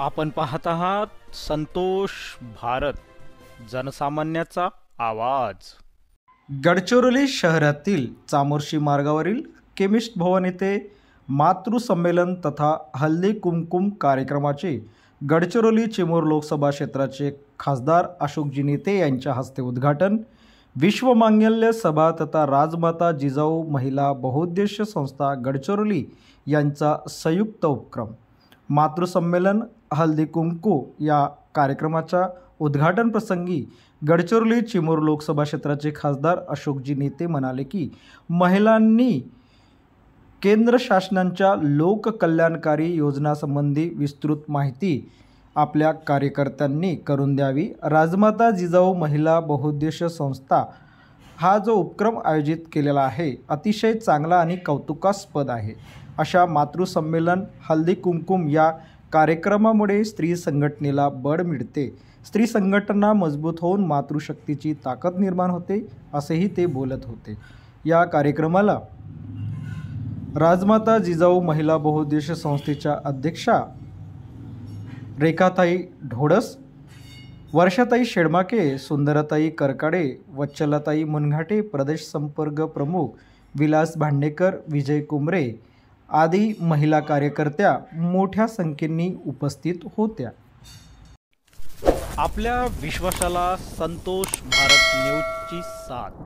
आपण पाहत आहात संतोष भारत जनसामान्याचा आवाज गडचिरोली शहरातील चामोर्शी मार्गावरील केमिस्ट भवन येथे मातृसंमेलन तथा हल्दी कुमकुम कार्यक्रमाचे गडचिरोली चिमूर लोकसभा क्षेत्राचे खासदार अशोकजी नेते यांच्या हस्ते उद्घाटन विश्वमांगल्य सभा तथा राजमाता जिजाऊ महिला बहुउद्देश्य संस्था गडचिरोली यांचा संयुक्त उपक्रम मातृसंमेलन हल्दी कुंकू या कार्यक्रमाच्या प्रसंगी गडचिरोली चिमूर लोकसभा क्षेत्राचे खासदार अशोकजी नेते म्हणाले की महिलांनी केंद्र शासनांच्या लोककल्याणकारी योजनासंबंधी विस्तृत माहिती आपल्या कार्यकर्त्यांनी करून द्यावी राजमाता जिजाऊ महिला बहुउद्देश संस्था हा जो उपक्रम आयोजित केलेला आहे अतिशय चांगला आणि कौतुकास्पद आहे अशा मातृसंमेलन हल्दी कुमकुम या कार्यक्रमामुळे स्त्री संघटनेला बळ मिळते स्त्री संघटना मजबूत होऊन मातृशक्तीची ताकद निर्माण होते असेही ते बोलत होते या कार्यक्रमाला राजमाता जिजाऊ महिला बहुउद्देश संस्थेच्या अध्यक्षा रेखाताई ढोडस वर्षाताई शेडमाके सुंदरताई करकाडे वच्चलाताई मुनघाटे प्रदेश संपर्क प्रमुख विलास भांडेकर विजय कुमरे आदी महिला कार्यकर्त्या मोठ्या संख्येने उपस्थित होत्या आपल्या विश्वासाला संतोष भारत न्यूजची साथ